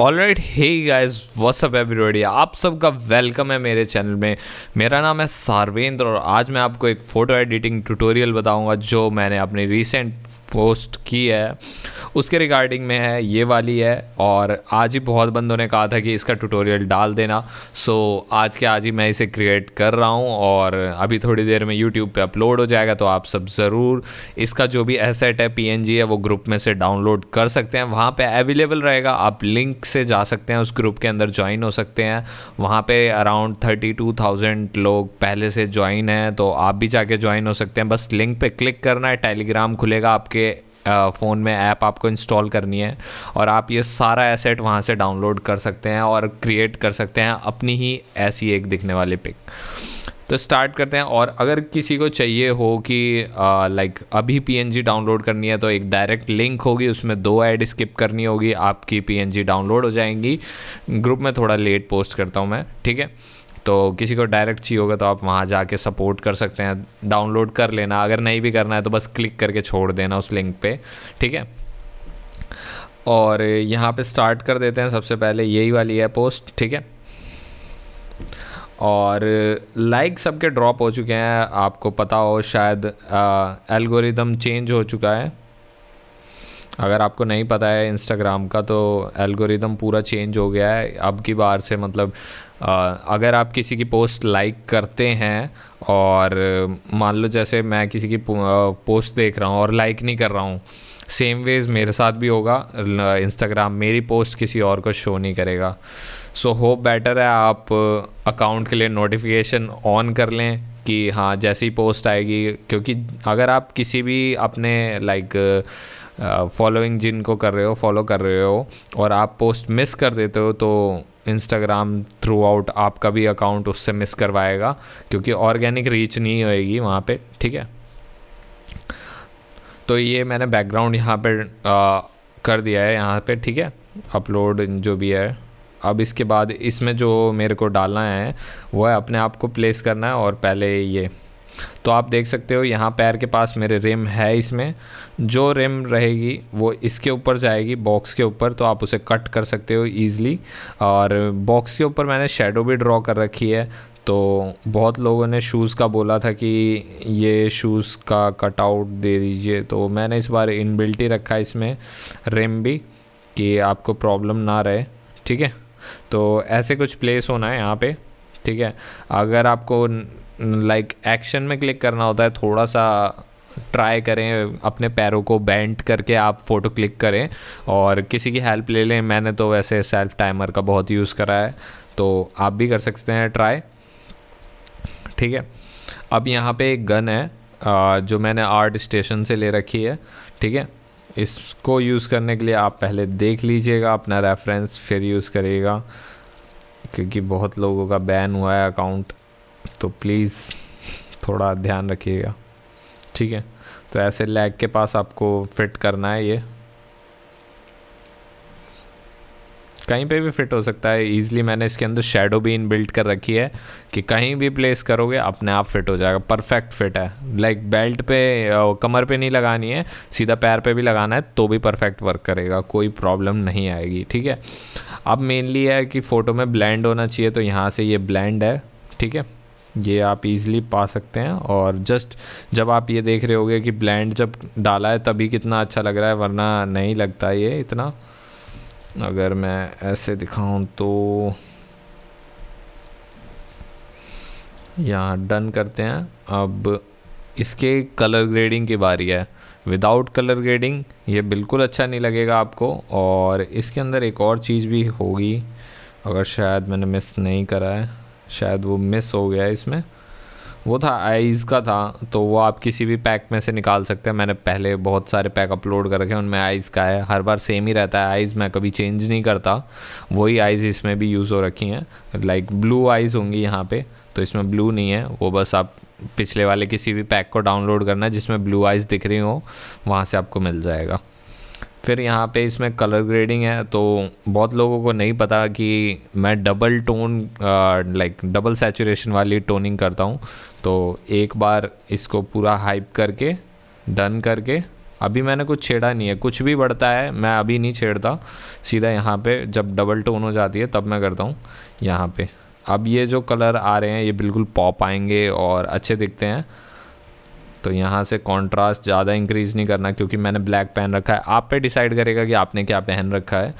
right hey guys what's up everybody आप सबका welcome है मेरे चैनल में मेरा नाम है सारवेंद्र और आज मैं आपको एक फ़ोटो एडिटिंग ट्यूटोरियल बताऊंगा जो मैंने अपनी रीसेंट पोस्ट की है उसके रिगार्डिंग में है ये वाली है और आज ही बहुत बंदों ने कहा था कि इसका ट्यूटोरियल डाल देना सो आज के आज ही मैं इसे क्रिएट कर रहा हूँ और अभी थोड़ी देर में यूट्यूब पे अपलोड हो जाएगा तो आप सब ज़रूर इसका जो भी एसेट है पी है वो ग्रुप में से डाउनलोड कर सकते हैं वहाँ पर अवेलेबल रहेगा आप लिंक से जा सकते हैं उस ग्रुप के अंदर ज्वाइन हो सकते हैं वहाँ पर अराउंड थर्टी लोग पहले से ज्वाइन हैं तो आप भी जाके ज्वाइन हो सकते हैं बस लिंक पर क्लिक करना है टेलीग्राम खुलेगा आपके आपके फ़ोन में ऐप आपको इंस्टॉल करनी है और आप ये सारा एसेट वहाँ से डाउनलोड कर सकते हैं और क्रिएट कर सकते हैं अपनी ही ऐसी एक दिखने वाली पिक तो स्टार्ट करते हैं और अगर किसी को चाहिए हो कि लाइक अभी पीएनजी डाउनलोड करनी है तो एक डायरेक्ट लिंक होगी उसमें दो ऐड स्किप करनी होगी आपकी पीएनजी डाउनलोड हो जाएंगी ग्रुप में थोड़ा लेट पोस्ट करता हूँ मैं ठीक है तो किसी को डायरेक्ट चाहिए होगा तो आप वहाँ जाके सपोर्ट कर सकते हैं डाउनलोड कर लेना अगर नहीं भी करना है तो बस क्लिक करके छोड़ देना उस लिंक पे ठीक है और यहाँ पे स्टार्ट कर देते हैं सबसे पहले यही वाली है पोस्ट ठीक है और लाइक सबके ड्रॉप हो चुके हैं आपको पता हो शायद एल्गोरिदम चेंज हो चुका है अगर आपको नहीं पता है इंस्टाग्राम का तो एल्गोरिदम पूरा चेंज हो गया है अब की बार से मतलब अगर आप किसी की पोस्ट लाइक करते हैं और मान लो जैसे मैं किसी की पोस्ट देख रहा हूँ और लाइक नहीं कर रहा हूँ सेम वेज़ मेरे साथ भी होगा इंस्टाग्राम मेरी पोस्ट किसी और को शो नहीं करेगा सो होप बेटर है आप अकाउंट के लिए नोटिफिकेशन ऑन कर लें कि हाँ जैसी पोस्ट आएगी क्योंकि अगर आप किसी भी अपने लाइक फॉलोइंग जिनको कर रहे हो फॉलो कर रहे हो और आप पोस्ट मिस कर देते हो तो इंस्टाग्राम थ्रू आउट आपका भी अकाउंट उससे मिस करवाएगा क्योंकि ऑर्गेनिक रीच नहीं होएगी वहाँ पे ठीक है तो ये मैंने बैकग्राउंड यहाँ पे आ, कर दिया है यहाँ पे ठीक है अपलोड जो भी है अब इसके बाद इसमें जो मेरे को डालना है वो है अपने आप को प्लेस करना है और पहले ये तो आप देख सकते हो यहाँ पैर के पास मेरे रिम है इसमें जो रिम रहेगी वो इसके ऊपर जाएगी बॉक्स के ऊपर तो आप उसे कट कर सकते हो ईज़िली और बॉक्स के ऊपर मैंने शेडो भी ड्रॉ कर रखी है तो बहुत लोगों ने शूज़ का बोला था कि ये शूज़ का कटआउट दे दीजिए तो मैंने इस बार इनबिल्ट ही रखा इसमें रिम भी कि आपको प्रॉब्लम ना रहे ठीक है तो ऐसे कुछ प्लेस होना है यहाँ पे ठीक है अगर आपको लाइक एक्शन में क्लिक करना होता है थोड़ा सा ट्राई करें अपने पैरों को बैंड करके आप फ़ोटो क्लिक करें और किसी की हेल्प ले लें मैंने तो वैसे सेल्फ टाइमर का बहुत यूज़ करा है तो आप भी कर सकते हैं ट्राई ठीक है अब यहाँ पे एक गन है जो मैंने आर्ट स्टेशन से ले रखी है ठीक है इसको यूज़ करने के लिए आप पहले देख लीजिएगा अपना रेफरेंस फिर यूज़ करिएगा क्योंकि बहुत लोगों का बैन हुआ है अकाउंट तो प्लीज़ थोड़ा ध्यान रखिएगा ठीक है तो ऐसे लैग के पास आपको फिट करना है ये कहीं पे भी फिट हो सकता है ईजिली मैंने इसके अंदर शेडो भी इन बिल्ट कर रखी है कि कहीं भी प्लेस करोगे अपने आप फिट हो जाएगा परफेक्ट फिट है लाइक like बेल्ट पे कमर पे नहीं लगानी है सीधा पैर पे भी लगाना है तो भी परफेक्ट वर्क करेगा कोई प्रॉब्लम नहीं आएगी ठीक है अब मेनली है कि फ़ोटो में ब्लैंड होना चाहिए तो यहाँ से ये ब्लैंड है ठीक है ये आप इजीली पा सकते हैं और जस्ट जब आप ये देख रहे होगे कि ब्लेंड जब डाला है तभी कितना अच्छा लग रहा है वरना नहीं लगता ये इतना अगर मैं ऐसे दिखाऊं तो यहाँ डन करते हैं अब इसके कलर ग्रेडिंग की बारी है विदाउट कलर ग्रेडिंग ये बिल्कुल अच्छा नहीं लगेगा आपको और इसके अंदर एक और चीज़ भी होगी अगर शायद मैंने मिस नहीं करा है शायद वो मिस हो गया इसमें वो था आइज़ का था तो वो आप किसी भी पैक में से निकाल सकते हैं मैंने पहले बहुत सारे पैक अपलोड कर रखे हैं उनमें आइज़ का है हर बार सेम ही रहता है आइज़ मैं कभी चेंज नहीं करता वही आइज़ इसमें भी यूज़ हो रखी हैं लाइक ब्लू आइज़ होंगी यहाँ पे तो इसमें ब्लू नहीं है वो बस आप पिछले वाले किसी भी पैक को डाउनलोड करना है जिसमें ब्लू आइज़ दिख रही हो वहाँ से आपको मिल जाएगा फिर यहाँ पे इसमें कलर ग्रेडिंग है तो बहुत लोगों को नहीं पता कि मैं double tone like double saturation वाली टोनिंग करता हूँ तो एक बार इसको पूरा हाइप करके डन करके अभी मैंने कुछ छेड़ा नहीं है कुछ भी बढ़ता है मैं अभी नहीं छेड़ता सीधा यहाँ पे जब डबल टोन हो जाती है तब मैं करता हूँ यहाँ पे अब ये जो कलर आ रहे हैं ये बिल्कुल पॉप आएंगे और अच्छे दिखते हैं तो यहाँ से कॉन्ट्रास्ट ज़्यादा इंक्रीज़ नहीं करना क्योंकि मैंने ब्लैक पहन रखा है आप पे डिसाइड करेगा कि आपने क्या पहन रखा है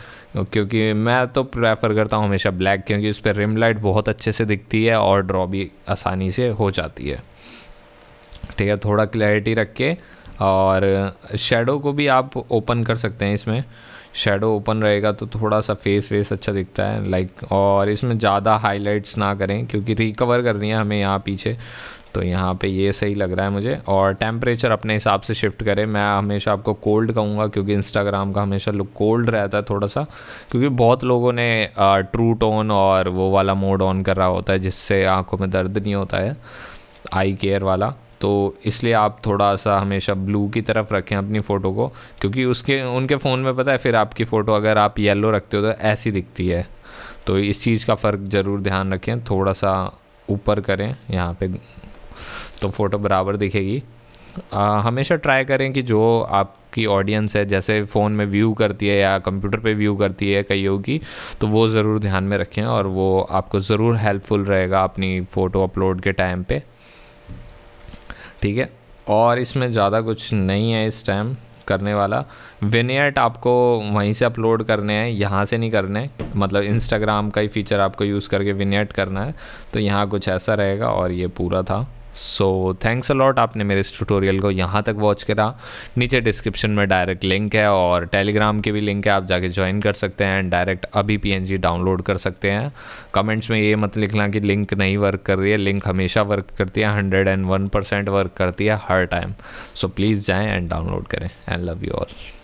क्योंकि मैं तो प्रेफर करता हूँ हमेशा ब्लैक क्योंकि उस पर रिम लाइट बहुत अच्छे से दिखती है और ड्रॉ भी आसानी से हो जाती है ठीक है थोड़ा क्लैरिटी रख के और शेडो को भी आप ओपन कर सकते हैं इसमें शेडो ओपन रहेगा तो थोड़ा सा फेस वेस अच्छा दिखता है लाइक और इसमें ज़्यादा हाईलाइट्स ना करें क्योंकि रिकवर करनी है हमें यहाँ पीछे तो यहाँ पे ये सही लग रहा है मुझे और टेम्परेचर अपने हिसाब से शिफ्ट करें मैं हमेशा आपको कोल्ड कहूँगा क्योंकि इंस्टाग्राम का हमेशा लुक कोल्ड रहता है थोड़ा सा क्योंकि बहुत लोगों ने ट्रू टोन और वो वाला मोड ऑन कर रहा होता है जिससे आँखों में दर्द नहीं होता है आई केयर वाला तो इसलिए आप थोड़ा सा हमेशा ब्लू की तरफ रखें अपनी फ़ोटो को क्योंकि उसके उनके फ़ोन में पता है फिर आपकी फ़ोटो अगर आप येलो रखते हो तो ऐसी दिखती है तो इस चीज़ का फ़र्क ज़रूर ध्यान रखें थोड़ा सा ऊपर करें यहाँ पे तो फ़ोटो बराबर दिखेगी आ, हमेशा ट्राई करें कि जो आपकी ऑडियंस है जैसे फ़ोन में व्यू करती है या कंप्यूटर पे व्यू करती है कईयों की तो वो ज़रूर ध्यान में रखें और वो आपको ज़रूर हेल्पफुल रहेगा अपनी फ़ोटो अपलोड के टाइम पे ठीक है और इसमें ज़्यादा कुछ नहीं है इस टाइम करने वाला विनेट आपको वहीं से अपलोड करने हैं यहाँ से नहीं करने मतलब इंस्टाग्राम का ही फीचर आपको यूज़ करके विनेट करना है तो यहाँ कुछ ऐसा रहेगा और ये पूरा था सो थैंक्स अलॉट आपने मेरे इस ट्यूटोरियल को यहाँ तक वॉच करा नीचे डिस्क्रिप्शन में डायरेक्ट लिंक है और टेलीग्राम की भी लिंक है आप जाके ज्वाइन कर सकते हैं एंड डायरेक्ट अभी पी डाउनलोड कर सकते हैं कमेंट्स में ये मत लिखना कि लिंक नहीं वर्क कर रही है लिंक हमेशा वर्क करती है hundred and one percent work करती है हर टाइम सो प्लीज़ जाएँ एंड डाउनलोड करें एंड लव यू ऑल